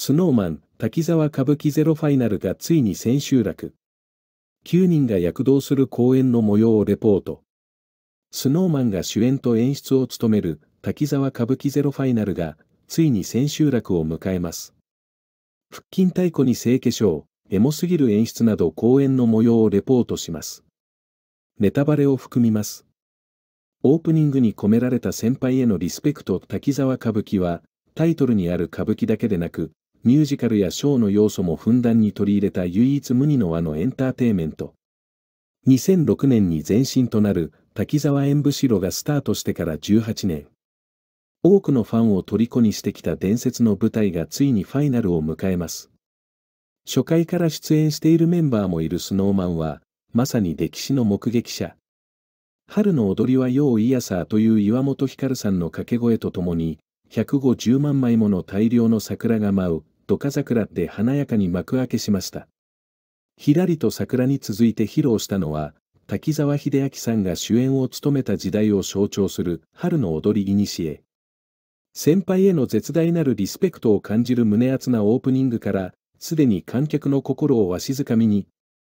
スノーマン、滝沢歌舞伎ゼロファイナルがついに千秋楽。9人が躍動する公演の模様をレポート。スノーマンが主演と演出を務める滝沢歌舞伎ゼロファイナルがついに千秋楽を迎えます。腹筋太鼓に聖化粧、エモすぎる演出など公演の模様をレポートします。ネタバレを含みます。オープニングに込められた先輩へのリスペクト滝沢歌舞伎は、タイトルにある歌舞伎だけでなく、ミュージカルやショーの要素もふんだんに取り入れた唯一無二の和のエンターテイメント。2006年に前身となる滝沢演武城がスタートしてから18年。多くのファンを虜にしてきた伝説の舞台がついにファイナルを迎えます。初回から出演しているメンバーもいるスノーマンは、まさに歴史の目撃者。春の踊りはよういやさという岩本光さんの掛け声とともに、150万枚もの大量の桜が舞う、ドカ桜って華やかに幕開けしました。ひらりと桜に続いて披露したのは、滝沢秀明さんが主演を務めた時代を象徴する春の踊りニシエ。先輩への絶大なるリスペクトを感じる胸厚なオープニングから、すでに観客の心をわしづかみに、